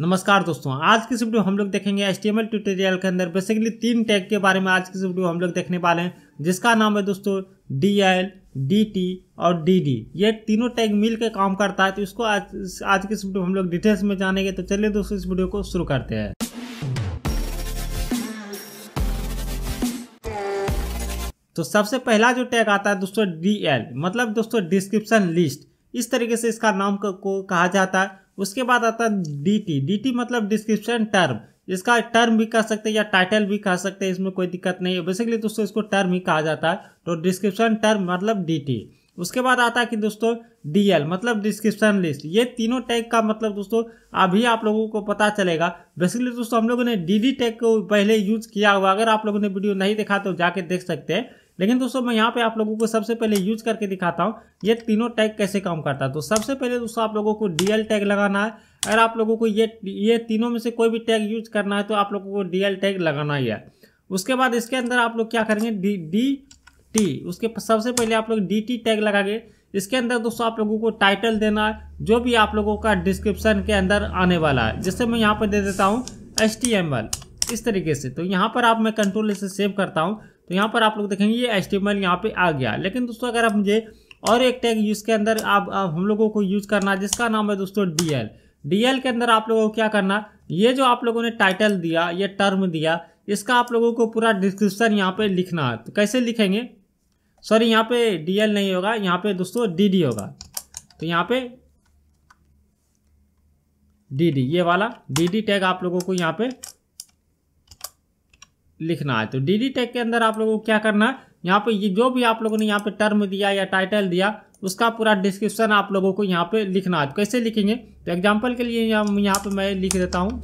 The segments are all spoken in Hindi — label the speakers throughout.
Speaker 1: नमस्कार दोस्तों आज की इस वीडियो हम लोग देखेंगे एस टी ट्यूटोरियल के अंदर बेसिकली तीन टैग के बारे में आज की इस वीडियो हम लोग देखने वाले हैं जिसका नाम है दोस्तों डी एल डी टी और डी डी ये तीनों टैग मिल के काम करता है तो इसको आज आज की इस वीडियो हम लोग डिटेल्स में जानेंगे तो चलिए दोस्तों इस वीडियो को शुरू करते हैं तो सबसे पहला जो टैग आता है दोस्तों डी एल मतलब दोस्तों डिस्क्रिप्शन लिस्ट इस तरीके से इसका नाम को कहा जाता है उसके बाद आता है डी टी मतलब डिस्क्रिप्शन टर्म इसका टर्म भी कह सकते हैं या टाइटल भी कह सकते हैं इसमें कोई दिक्कत नहीं है बेसिकली दोस्तों इसको टर्म ही कहा जाता है तो डिस्क्रिप्शन टर्म मतलब टी उसके बाद आता है कि दोस्तों डीएल मतलब डिस्क्रिप्शन लिस्ट ये तीनों टैग का मतलब दोस्तों अभी आप लोगों को पता चलेगा बेसिकली दोस्तों हम लोगों ने डी डी टैग को पहले यूज किया हुआ अगर आप लोगों ने वीडियो नहीं देखा तो जाके देख सकते हैं लेकिन दोस्तों मैं यहाँ पे आप लोगों को सबसे पहले यूज करके दिखाता हूँ ये तीनों टैग कैसे काम करता है तो सबसे पहले दोस्तों आप लोगों को डीएल टैग लगाना है अगर आप लोगों को ये ये तीनों में से कोई भी टैग यूज करना है तो आप लोगों को डीएल टैग लगाना ही है उसके बाद इसके अंदर आप लोग क्या करेंगे डी डी टी उसके सबसे पहले आप लोग डी टी टैग लगाएंगे इसके अंदर दोस्तों आप लोगों को टाइटल देना है जो भी आप लोगों का डिस्क्रिप्शन के अंदर आने वाला है जैसे मैं यहाँ पर दे देता हूँ एच इस तरीके से तो यहाँ पर आप मैं कंट्रोल इसे सेव करता हूँ तो यहाँ पर आप लोग देखेंगे ये एच टी यहाँ पर आ गया लेकिन दोस्तों अगर आप मुझे और एक टैग यूज़ के अंदर आप, आप हम लोगों को यूज़ करना है जिसका नाम है दोस्तों डी एल डी एल के अंदर आप लोगों को क्या करना ये जो आप लोगों ने टाइटल दिया ये टर्म दिया इसका आप लोगों को पूरा डिस्क्रिप्शन यहाँ पे लिखना है तो कैसे लिखेंगे सॉरी यहाँ पे डी एल नहीं होगा यहाँ पे दोस्तों डी डी होगा तो यहाँ पे डी डी ये वाला डी डी टैग आप लोगों को यहाँ पे लिखना है तो डी डी टैग के अंदर आप लोगों को क्या करना है यहाँ पे ये जो भी आप लोगों ने यहाँ पे टर्म दिया या टाइटल दिया उसका पूरा डिस्क्रिप्शन आप लोगों को यहाँ पे लिखना है तो कैसे लिखेंगे तो एग्जाम्पल के लिए यहाँ पे मैं लिख देता हूँ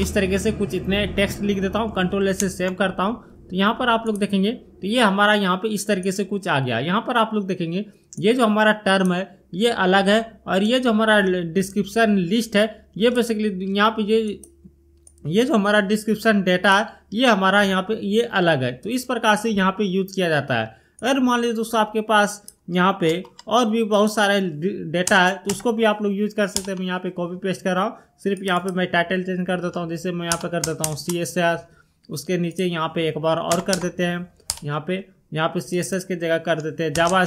Speaker 1: इस तरीके से कुछ इतने टेक्स्ट लिख देता हूँ कंट्रोल ऐसे सेव करता हूँ तो यहाँ पर आप लोग देखेंगे तो ये हमारा यहाँ पे इस तरीके से कुछ आ गया यहाँ पर आप लोग देखेंगे ये जो हमारा टर्म है ये अलग है और ये जो हमारा डिस्क्रिप्शन लिस्ट है ये बेसिकली यहाँ पे ये ये जो हमारा डिस्क्रिप्शन डेटा है ये हमारा यहाँ पे ये अलग है तो इस प्रकार से यहाँ पे यूज किया जाता है अगर मान लीजिए दोस्तों आपके पास यहाँ पे और भी बहुत सारे डेटा है तो उसको भी आप लोग यूज कर सकते हैं मैं यहाँ पे कॉपी पेस्ट कर रहा हूँ सिर्फ यहाँ पे मैं टाइटल चेंज कर देता हूँ जैसे मैं यहाँ पे कर देता हूँ सी उसके नीचे यहाँ पे एक बार और कर देते हैं यहाँ पे यहाँ पे सी के जगह कर देते हैं जावा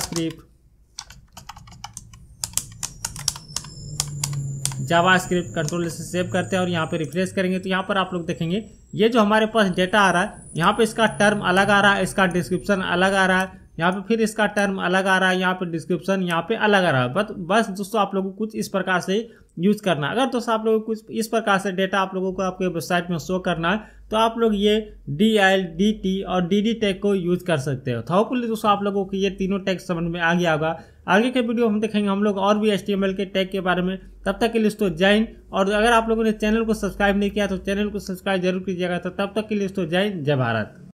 Speaker 1: जावा स्क्रिप्ट कंट्रोल से सेव करते हैं और यहाँ पे रिफ्रेश करेंगे तो यहाँ पर आप लोग देखेंगे ये जो हमारे पास डेटा आ रहा है यहाँ पे इसका टर्म अलग आ रहा है इसका डिस्क्रिप्शन अलग आ रहा है यहाँ पे फिर इसका टर्म अलग आ रहा है यहाँ पे डिस्क्रिप्शन यहाँ पे अलग आ रहा है बस बस दोस्तों आप लोगों को कुछ इस प्रकार से यूज करना अगर दोस्तों आप लोगों को कुछ इस प्रकार से डेटा आप लोगों को आपके वेबसाइट में शो करना है तो आप लोग ये डी एल डी टी और डी डी टैग को यूज कर सकते हो होपफुली तो दोस्तों आप लोगों को ये तीनों टैग समझ में आ गया होगा आगे के वीडियो हम देखेंगे हम लोग और भी एल के टैग के बारे में तब तक के लिए दोस्तों जय और अगर आप लोगों ने चैनल को सब्सक्राइब नहीं किया तो चैनल को सब्सक्राइब जरूर कीजिएगा तो तब तक के लिए दोस्तों जाइन जय भारत